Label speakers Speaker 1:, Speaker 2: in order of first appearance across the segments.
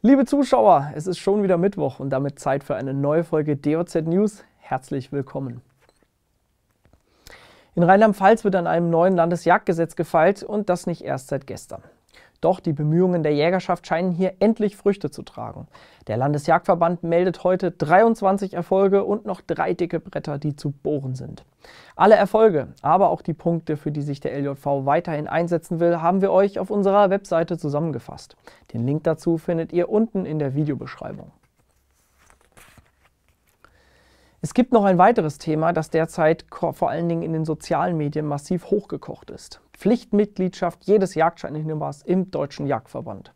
Speaker 1: Liebe Zuschauer, es ist schon wieder Mittwoch und damit Zeit für eine neue Folge DOZ News. Herzlich willkommen. In Rheinland-Pfalz wird an einem neuen Landesjagdgesetz gefeilt und das nicht erst seit gestern. Doch die Bemühungen der Jägerschaft scheinen hier endlich Früchte zu tragen. Der Landesjagdverband meldet heute 23 Erfolge und noch drei dicke Bretter, die zu bohren sind. Alle Erfolge, aber auch die Punkte, für die sich der LJV weiterhin einsetzen will, haben wir euch auf unserer Webseite zusammengefasst. Den Link dazu findet ihr unten in der Videobeschreibung. Es gibt noch ein weiteres Thema, das derzeit vor allen Dingen in den sozialen Medien massiv hochgekocht ist. Pflichtmitgliedschaft jedes Jagdscheininhabers im Deutschen Jagdverband.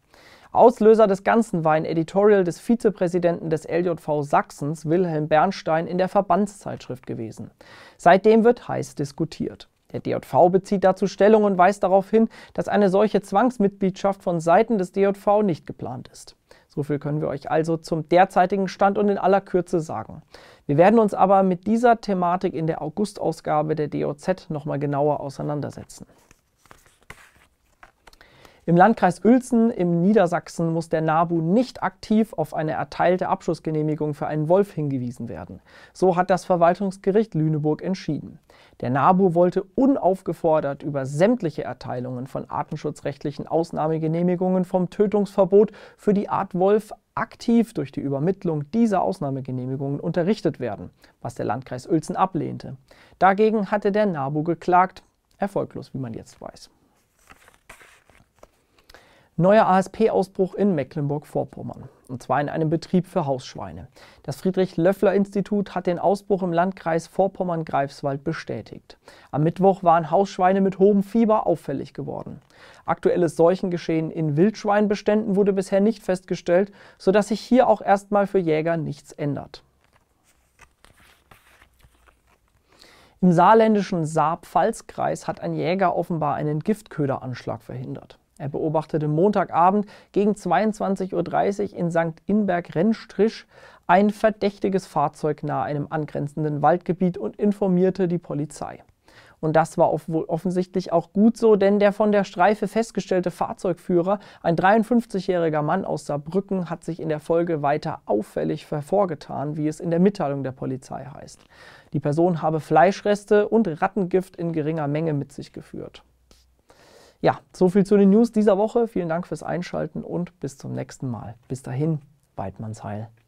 Speaker 1: Auslöser des Ganzen war ein Editorial des Vizepräsidenten des LJV Sachsens, Wilhelm Bernstein, in der Verbandszeitschrift gewesen. Seitdem wird heiß diskutiert. Der DJV bezieht dazu Stellung und weist darauf hin, dass eine solche Zwangsmitgliedschaft von Seiten des DJV nicht geplant ist. So viel können wir euch also zum derzeitigen Stand und in aller Kürze sagen. Wir werden uns aber mit dieser Thematik in der August-Ausgabe der DOZ nochmal genauer auseinandersetzen. Im Landkreis Uelzen im Niedersachsen muss der NABU nicht aktiv auf eine erteilte Abschussgenehmigung für einen Wolf hingewiesen werden. So hat das Verwaltungsgericht Lüneburg entschieden. Der NABU wollte unaufgefordert über sämtliche Erteilungen von artenschutzrechtlichen Ausnahmegenehmigungen vom Tötungsverbot für die Art Wolf aktiv durch die Übermittlung dieser Ausnahmegenehmigungen unterrichtet werden, was der Landkreis Uelzen ablehnte. Dagegen hatte der NABU geklagt, erfolglos, wie man jetzt weiß. Neuer ASP-Ausbruch in Mecklenburg-Vorpommern, und zwar in einem Betrieb für Hausschweine. Das Friedrich-Löffler-Institut hat den Ausbruch im Landkreis Vorpommern-Greifswald bestätigt. Am Mittwoch waren Hausschweine mit hohem Fieber auffällig geworden. Aktuelles Seuchengeschehen in Wildschweinbeständen wurde bisher nicht festgestellt, sodass sich hier auch erstmal für Jäger nichts ändert. Im saarländischen Saar-Pfalz-Kreis hat ein Jäger offenbar einen Giftköderanschlag verhindert. Er beobachtete Montagabend gegen 22.30 Uhr in St. inberg rennstrich ein verdächtiges Fahrzeug nahe einem angrenzenden Waldgebiet und informierte die Polizei. Und das war wohl offensichtlich auch gut so, denn der von der Streife festgestellte Fahrzeugführer, ein 53-jähriger Mann aus Saarbrücken, hat sich in der Folge weiter auffällig hervorgetan, wie es in der Mitteilung der Polizei heißt. Die Person habe Fleischreste und Rattengift in geringer Menge mit sich geführt. Ja, so viel zu den News dieser Woche. Vielen Dank fürs Einschalten und bis zum nächsten Mal. Bis dahin, Weidmannsheil. Heil.